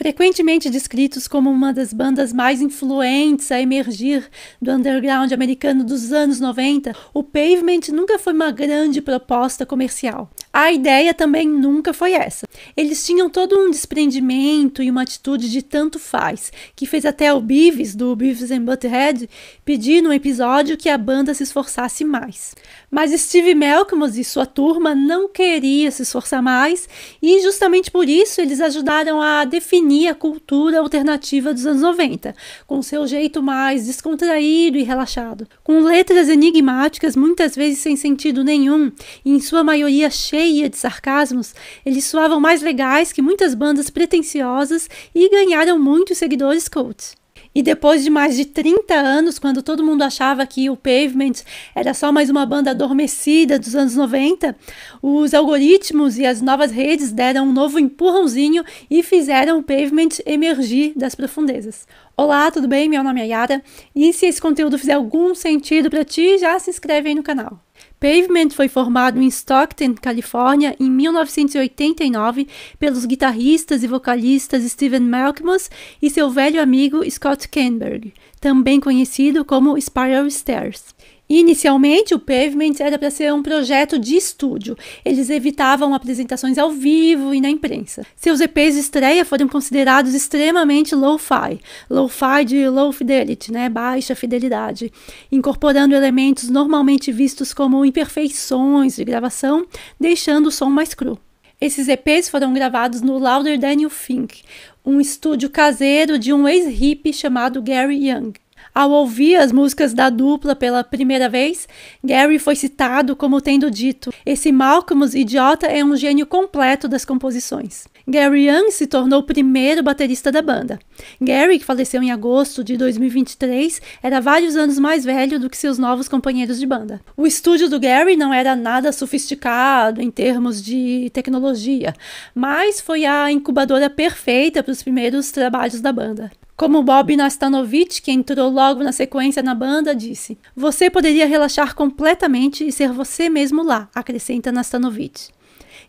frequentemente descritos como uma das bandas mais influentes a emergir do underground americano dos anos 90, o Pavement nunca foi uma grande proposta comercial. A ideia também nunca foi essa. Eles tinham todo um desprendimento e uma atitude de tanto faz, que fez até o Beavis, do Beavis and Butthead, pedir no episódio que a banda se esforçasse mais. Mas Steve Malcolm e sua turma não queria se esforçar mais, e justamente por isso eles ajudaram a definir a cultura alternativa dos anos 90, com seu jeito mais descontraído e relaxado, com letras enigmáticas muitas vezes sem sentido nenhum, e em sua maioria cheia cheia de sarcasmos, eles soavam mais legais que muitas bandas pretensiosas e ganharam muitos seguidores cult. E depois de mais de 30 anos, quando todo mundo achava que o Pavement era só mais uma banda adormecida dos anos 90, os algoritmos e as novas redes deram um novo empurrãozinho e fizeram o Pavement emergir das profundezas. Olá, tudo bem? Meu nome é Yara e se esse conteúdo fizer algum sentido para ti, já se inscreve aí no canal. Pavement foi formado em Stockton, Califórnia, em 1989 pelos guitarristas e vocalistas Steven Malkmus e seu velho amigo Scott Kenberg, também conhecido como Spiral Stairs. Inicialmente, o Pavement era para ser um projeto de estúdio. Eles evitavam apresentações ao vivo e na imprensa. Seus EPs de estreia foram considerados extremamente low-fi, low-fi de low fidelity, né, baixa fidelidade, incorporando elementos normalmente vistos como imperfeições de gravação, deixando o som mais cru. Esses EPs foram gravados no Louder Daniel Fink, um estúdio caseiro de um ex-hippie chamado Gary Young. Ao ouvir as músicas da dupla pela primeira vez, Gary foi citado como tendo dito: Esse Malcolm idiota é um gênio completo das composições. Gary Young se tornou o primeiro baterista da banda. Gary, que faleceu em agosto de 2023, era vários anos mais velho do que seus novos companheiros de banda. O estúdio do Gary não era nada sofisticado em termos de tecnologia, mas foi a incubadora perfeita para os primeiros trabalhos da banda. Como Bob Nastanovich, que entrou logo na sequência na banda, disse: Você poderia relaxar completamente e ser você mesmo lá, acrescenta Nastanovich.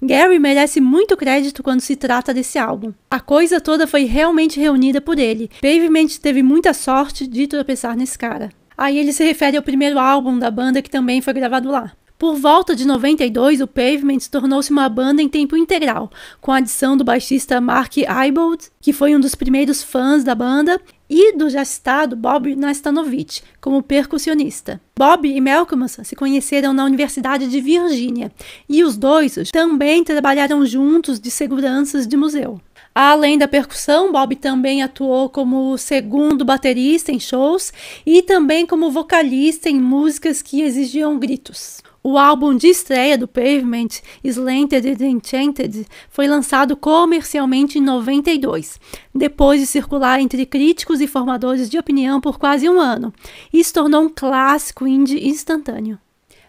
Gary merece muito crédito quando se trata desse álbum. A coisa toda foi realmente reunida por ele. Pavement teve muita sorte de tropeçar nesse cara. Aí ele se refere ao primeiro álbum da banda que também foi gravado lá. Por volta de 92, o Pavement tornou-se uma banda em tempo integral, com a adição do baixista Mark Ibold, que foi um dos primeiros fãs da banda, e do já citado Bob Nastanovich, como percussionista. Bob e Malcolm se conheceram na Universidade de Virgínia, e os dois também trabalharam juntos de seguranças de museu. Além da percussão, Bob também atuou como segundo baterista em shows e também como vocalista em músicas que exigiam gritos. O álbum de estreia do Pavement, Slanted and Enchanted, foi lançado comercialmente em 92, depois de circular entre críticos e formadores de opinião por quase um ano, e se tornou um clássico indie instantâneo.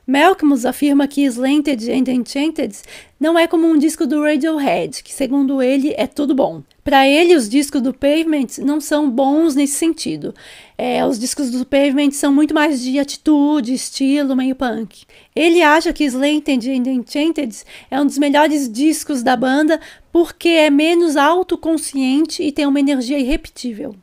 Melkmus afirma que Slanted and Enchanted não é como um disco do Radiohead, que segundo ele é tudo bom. Para ele, os discos do Pavement não são bons nesse sentido. É, os discos do Pavement são muito mais de atitude, estilo, meio punk. Ele acha que Slanted and Enchanted é um dos melhores discos da banda porque é menos autoconsciente e tem uma energia irrepetível.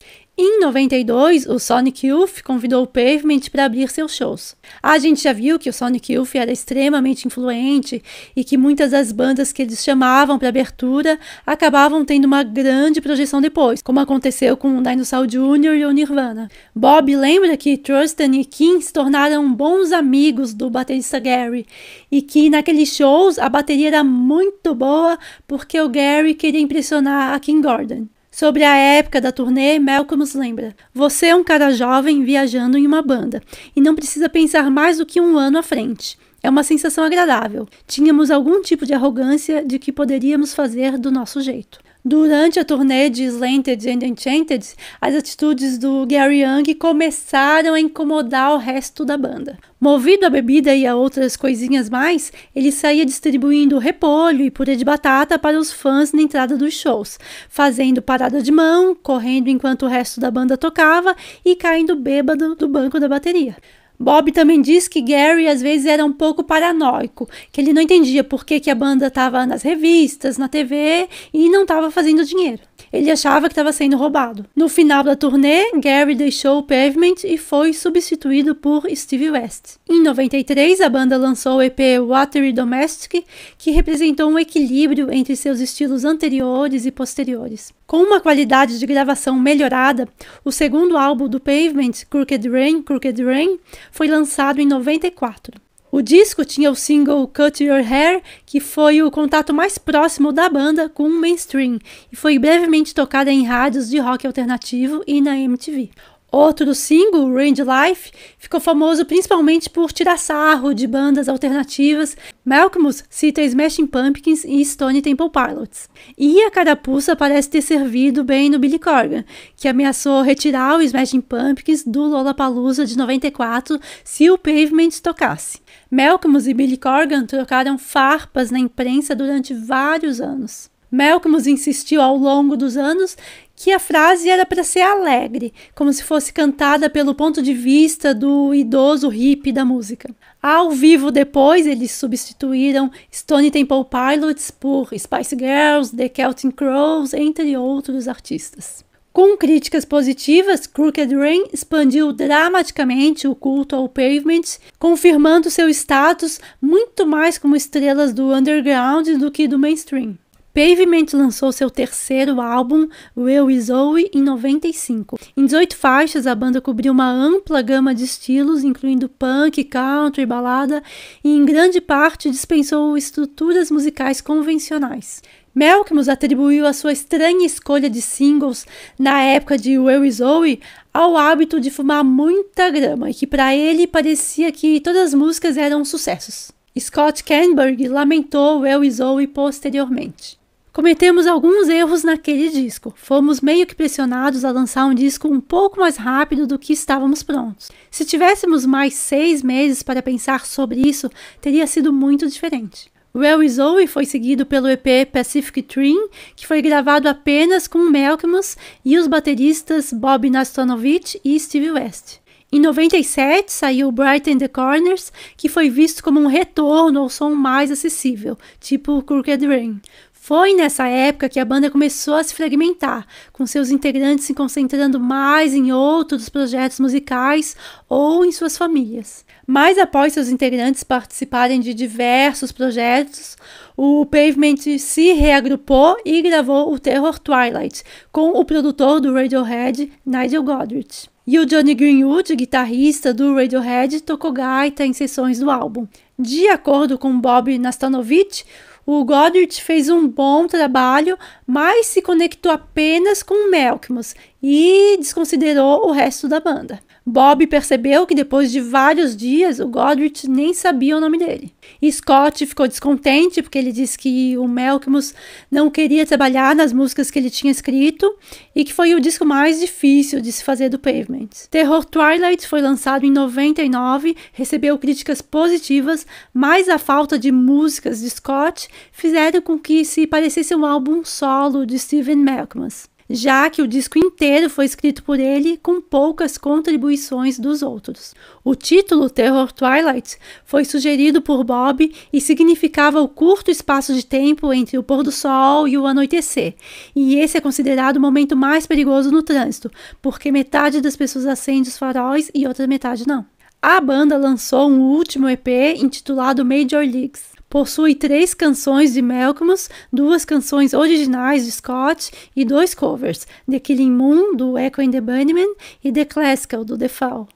Em 92, o Sonic Youth convidou o Pavement para abrir seus shows. A gente já viu que o Sonic Youth era extremamente influente e que muitas das bandas que eles chamavam para abertura acabavam tendo uma grande projeção depois, como aconteceu com o Dinosaur Jr. e o Nirvana. Bob lembra que Thurston e Kim se tornaram bons amigos do baterista Gary e que naqueles shows a bateria era muito boa porque o Gary queria impressionar a Kim Gordon. Sobre a época da turnê, Malcolm nos lembra: Você é um cara jovem viajando em uma banda e não precisa pensar mais do que um ano à frente. É uma sensação agradável. Tínhamos algum tipo de arrogância de que poderíamos fazer do nosso jeito. Durante a turnê de Slanted and Enchanted, as atitudes do Gary Young começaram a incomodar o resto da banda. Movido a bebida e a outras coisinhas mais, ele saía distribuindo repolho e purê de batata para os fãs na entrada dos shows, fazendo parada de mão, correndo enquanto o resto da banda tocava e caindo bêbado do banco da bateria. Bob também diz que Gary às vezes era um pouco paranoico, que ele não entendia por que, que a banda estava nas revistas, na TV e não estava fazendo dinheiro ele achava que estava sendo roubado. No final da turnê, Gary deixou o Pavement e foi substituído por Steve West. Em 93, a banda lançou o EP Watery Domestic, que representou um equilíbrio entre seus estilos anteriores e posteriores. Com uma qualidade de gravação melhorada, o segundo álbum do Pavement, Crooked Rain, Crooked Rain, foi lançado em 94. O disco tinha o single Cut Your Hair, que foi o contato mais próximo da banda com o mainstream e foi brevemente tocada em rádios de rock alternativo e na MTV. Outro single, Range Life, ficou famoso principalmente por tirar sarro de bandas alternativas. Malcolmus cita Smashing Pumpkins e Stone Temple Pilots. E a carapuça parece ter servido bem no Billy Corgan, que ameaçou retirar o Smashing Pumpkins do Lollapalooza de 94 se o Pavement tocasse. Malcolmus e Billy Corgan trocaram farpas na imprensa durante vários anos. Malcolmus insistiu ao longo dos anos que a frase era para ser alegre, como se fosse cantada pelo ponto de vista do idoso hippie da música. Ao vivo depois, eles substituíram Stone Temple Pilots por Spice Girls, The Celtic Crows, entre outros artistas. Com críticas positivas, Crooked Rain expandiu dramaticamente o culto ao pavement, confirmando seu status muito mais como estrelas do underground do que do mainstream. Pavement lançou seu terceiro álbum, Will Is Zoe, em 95. Em 18 faixas, a banda cobriu uma ampla gama de estilos, incluindo punk, country, balada, e em grande parte dispensou estruturas musicais convencionais. Melkmus atribuiu a sua estranha escolha de singles na época de Will e Zoe ao hábito de fumar muita grama e que para ele parecia que todas as músicas eram sucessos. Scott Canberg lamentou Will e Zoe posteriormente. Cometemos alguns erros naquele disco. Fomos meio que pressionados a lançar um disco um pouco mais rápido do que estávamos prontos. Se tivéssemos mais seis meses para pensar sobre isso, teria sido muito diferente. Well Is Zoe foi seguido pelo EP Pacific Dream, que foi gravado apenas com Melkmus e os bateristas Bob Nastanovich e Steve West. Em 97 saiu Bright in the Corners, que foi visto como um retorno ao som mais acessível, tipo Crooked Rain. Foi nessa época que a banda começou a se fragmentar, com seus integrantes se concentrando mais em outros projetos musicais ou em suas famílias. Mas após seus integrantes participarem de diversos projetos, o Pavement se reagrupou e gravou o Terror Twilight com o produtor do Radiohead, Nigel Godrich. E o Johnny Greenwood, guitarrista do Radiohead, tocou gaita em sessões do álbum. De acordo com Bob Nastanovich, o Goddard fez um bom trabalho, mas se conectou apenas com Melkmos e desconsiderou o resto da banda. Bob percebeu que depois de vários dias o Godrich nem sabia o nome dele. Scott ficou descontente porque ele disse que o Melkmus não queria trabalhar nas músicas que ele tinha escrito e que foi o disco mais difícil de se fazer do Pavement. Terror Twilight foi lançado em 99, recebeu críticas positivas, mas a falta de músicas de Scott fizeram com que se parecesse um álbum solo de Steven Melkmus já que o disco inteiro foi escrito por ele com poucas contribuições dos outros. O título Terror Twilight foi sugerido por Bob e significava o curto espaço de tempo entre o pôr do sol e o anoitecer, e esse é considerado o momento mais perigoso no trânsito, porque metade das pessoas acende os faróis e outra metade não. A banda lançou um último EP intitulado Major Leagues, Possui três canções de Malcolmus, duas canções originais de Scott e dois covers, The Killing Moon, do Echo and the Bunnymen, e The Classical, do The Fall.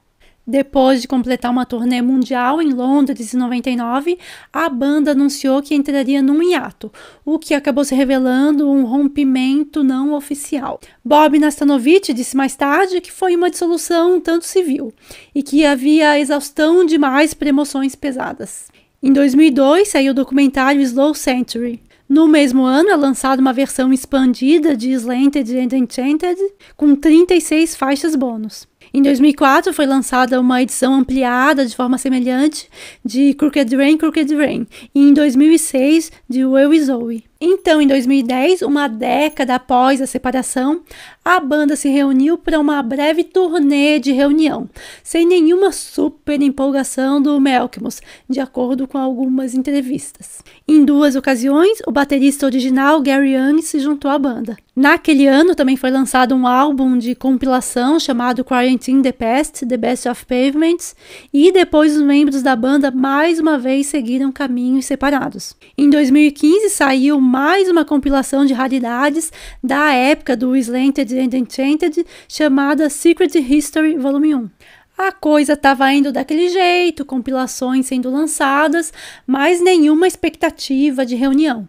Depois de completar uma turnê mundial em Londres em 99, a banda anunciou que entraria num hiato, o que acabou se revelando um rompimento não oficial. Bob Nastanovich disse mais tarde que foi uma dissolução um tanto civil e que havia exaustão demais para emoções pesadas. Em 2002 saiu o documentário Slow Century. No mesmo ano é lançada uma versão expandida de Slanted and Enchanted, com 36 faixas bônus. Em 2004 foi lançada uma edição ampliada de forma semelhante de Crooked Rain, Crooked Rain, e em 2006 de Will e Zoe. Então, em 2010, uma década após a separação, a banda se reuniu para uma breve turnê de reunião, sem nenhuma super empolgação do Melkmos, de acordo com algumas entrevistas. Em duas ocasiões, o baterista original Gary Young se juntou à banda. Naquele ano também foi lançado um álbum de compilação chamado Quarantine the Past, The Best of Pavements, e depois os membros da banda mais uma vez seguiram caminhos separados. Em 2015 saiu mais uma compilação de raridades da época do Slanted and Enchanted, chamada Secret History Volume 1. A coisa estava indo daquele jeito, compilações sendo lançadas, mas nenhuma expectativa de reunião.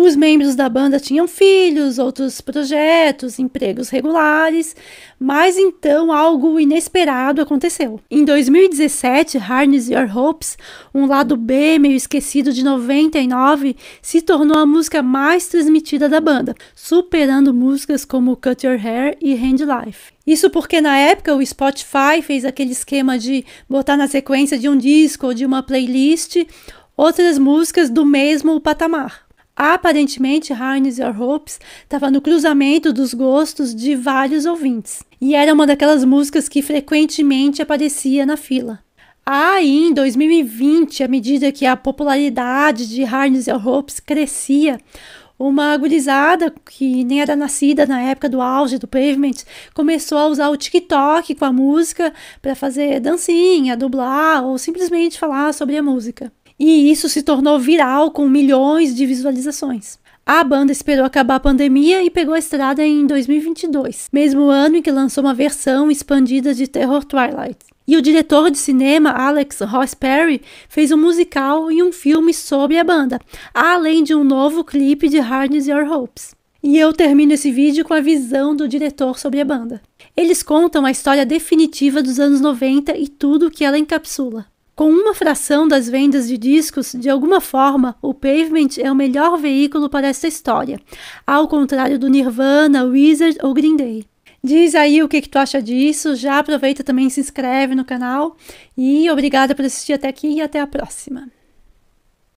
Os membros da banda tinham filhos, outros projetos, empregos regulares, mas então algo inesperado aconteceu. Em 2017, Harness Your Hopes, um lado B meio esquecido de 99, se tornou a música mais transmitida da banda, superando músicas como Cut Your Hair e Hand Life. Isso porque na época o Spotify fez aquele esquema de botar na sequência de um disco ou de uma playlist outras músicas do mesmo patamar. Aparentemente, "Harness Your Hopes estava no cruzamento dos gostos de vários ouvintes e era uma daquelas músicas que frequentemente aparecia na fila. Aí, em 2020, à medida que a popularidade de "Harness Your Hopes crescia, uma gurizada que nem era nascida na época do auge do Pavement começou a usar o TikTok com a música para fazer dancinha, dublar ou simplesmente falar sobre a música. E isso se tornou viral com milhões de visualizações. A banda esperou acabar a pandemia e pegou a estrada em 2022, mesmo ano em que lançou uma versão expandida de Terror Twilight. E o diretor de cinema Alex Ross Perry fez um musical e um filme sobre a banda, além de um novo clipe de Hardness Your Hopes. E eu termino esse vídeo com a visão do diretor sobre a banda. Eles contam a história definitiva dos anos 90 e tudo que ela encapsula. Com uma fração das vendas de discos, de alguma forma, o Pavement é o melhor veículo para essa história, ao contrário do Nirvana, Wizard ou Green Day. Diz aí o que, que tu acha disso, já aproveita também se inscreve no canal e obrigada por assistir até aqui e até a próxima.